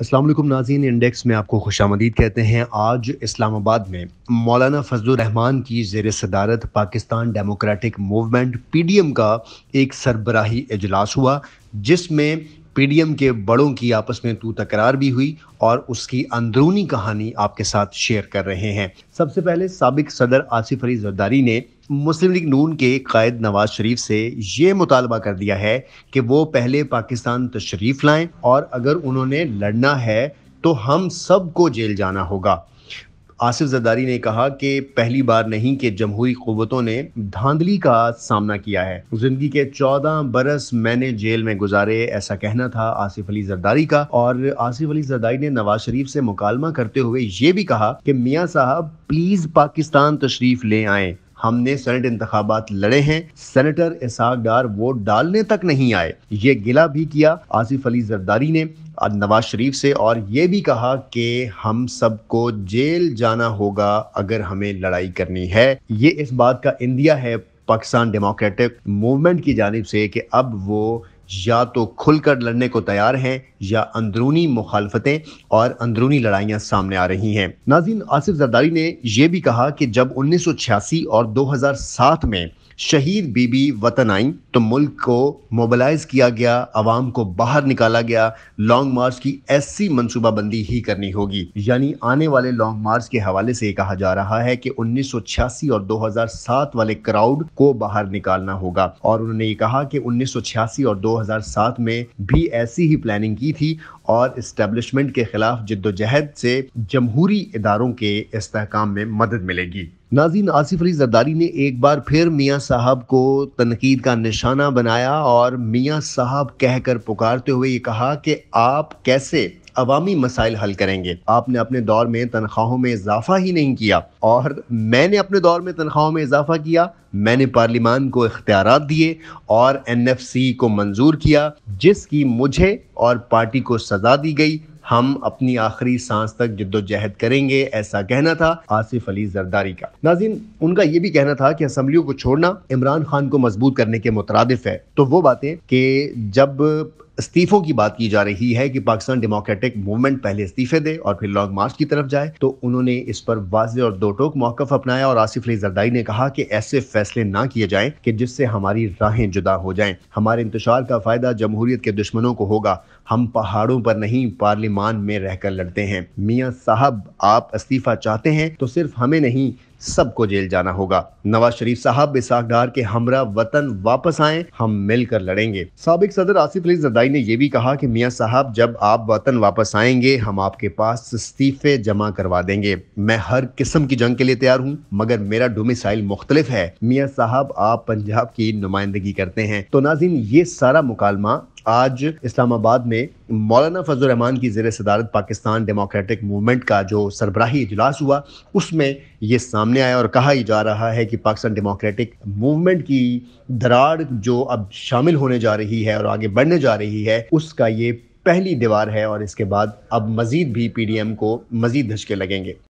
असलम नाजीन इंडेक्स में आपको खुश आमदीद कहते हैं आज इस्लामाबाद में मौलाना फजलरहमान की जेर सदारत Pakistan Democratic Movement P D M का एक सरबराही इजलास हुआ जिसमें पीडीएम के बड़ों की आपस में तू तकरार भी हुई और उसकी अंदरूनी कहानी आपके साथ शेयर कर रहे हैं सबसे पहले सबक सदर आसिफ अली जरदारी ने मुस्लिम लीग नून के कायद नवाज शरीफ से ये मुतालबा कर दिया है कि वो पहले पाकिस्तान तशरीफ लाएं और अगर उन्होंने लड़ना है तो हम सबको जेल जाना होगा आसिफ जदारी ने कहा कि पहली बार नहीं कि जमहूरी क़वतों ने धांधली का सामना किया है जिंदगी के चौदह बरस मैंने जेल में गुजारे ऐसा कहना था आसिफ अली जरदारी का और आसिफ अली जरदारी ने नवाज शरीफ से मुकालमा करते हुए ये भी कहा कि मियाँ साहब प्लीज़ पाकिस्तान तशरीफ ले आए हमने सेनेट इंतबात लड़े हैं सेनेटर इसहाक डार वोट डालने तक नहीं आए ये गिला भी किया आसिफ अली जरदारी ने नवाज शरीफ से और ये भी कहा कि हम सबको जेल जाना होगा अगर हमें लड़ाई करनी है ये इस बात का इंडिया है पाकिस्तान डेमोक्रेटिक मूवमेंट की जानब से कि अब वो या तो खुलकर लड़ने को तैयार हैं या अंदरूनी मुखालफतें और अंदरूनी लड़ाइयाँ सामने आ रही हैं नाजिन आसिफ जरदारी ने यह भी कहा कि जब 1986 और 2007 में शहीद बीबी वतन आई तो मुल्क को मोबिलाइज किया गया आवाम को बाहर निकाला गया लॉन्ग मार्च की ऐसी मनसूबाबंदी ही करनी होगी यानी आने वाले लॉन्ग मार्च के हवाले से कहा जा रहा है कि 1986 और 2007 वाले क्राउड को बाहर निकालना होगा और उन्होंने ये कहा कि 1986 और 2007 में भी ऐसी ही प्लानिंग की थी और इस्टेब्लिशमेंट के खिलाफ जिद्दोजहद से जमहूरी इदारों के इसकाम में मदद मिलेगी नाजीन आसिफ अली जरदारी ने एक बार फिर मियाँ साहब को तनकीद का निशाना बनाया और मियाँ साहब कहकर पुकारते हुए ये कहा कि आप कैसे अवामी मसाइल हल करेंगे आपने अपने दौर में तनख्वाहों में इजाफा ही नहीं किया और मैंने अपने दौर में तनख्वाहों में इजाफा किया मैंने पार्लियमान को इख्तियार दिए और एन एफ सी को मंजूर किया जिसकी मुझे और पार्टी को सजा दी गई हम अपनी आखिरी सांस तक जद्दोजहद करेंगे ऐसा कहना था आसिफ अली जरदारी का नाजिन उनका ये भी कहना था कि असम्बलियों को छोड़ना इमरान खान को मजबूत करने के मुतरद है तो वो बातें कि जब इस्तीफों की बात की जा रही है कि पाकिस्तान डेमोक्रेटिक मूवमेंट पहले इस्तीफे दे और फिर लॉन्ग मार्च की तरफ जाए तो उन्होंने इस पर वाजे और दो टोक मौकफ अपनाया और आसिफ अली जरदाई ने कहा कि ऐसे फैसले ना किए जाएं कि जिससे हमारी राहें जुदा हो जाएं हमारे इंतजार का फायदा जमहूरियत के दुश्मनों को होगा हम पहाड़ों पर नहीं पार्लियमान में रहकर लड़ते हैं मियाँ साहब आप इस्तीफा चाहते हैं तो सिर्फ हमें नहीं सबको जेल जाना होगा नवाज शरीफ साहब इसाक डार के हमरा वतन वापस आए हम मिलकर लड़ेंगे सबक सदर आसिफ अली जदाई ने यह भी कहा कि मियाँ साहब जब आप वतन वापस आएंगे हम आपके पास इस्तीफे जमा करवा देंगे मैं हर किस्म की जंग के लिए तैयार हूँ मगर मेरा डोमिसाइल मुख्तलिफ है मियाँ साहब आप पंजाब की नुमाइंदगी करते हैं तो नाजिन ये सारा मुकालमा आज इस्लामाबाद में मौलाना फजल रहमान की जेर सदारत पाकिस्तान डेमोक्रेटिक मूवमेंट का जो सरबराही इजलास हुआ उसमें ये सामने आया और कहा ही जा रहा है कि पाकिस्तान डेमोक्रेटिक मूवमेंट की दरार जो अब शामिल होने जा रही है और आगे बढ़ने जा रही है उसका ये पहली दीवार है और इसके बाद अब मज़ीद भी पी डी एम को मज़ीद धचके लगेंगे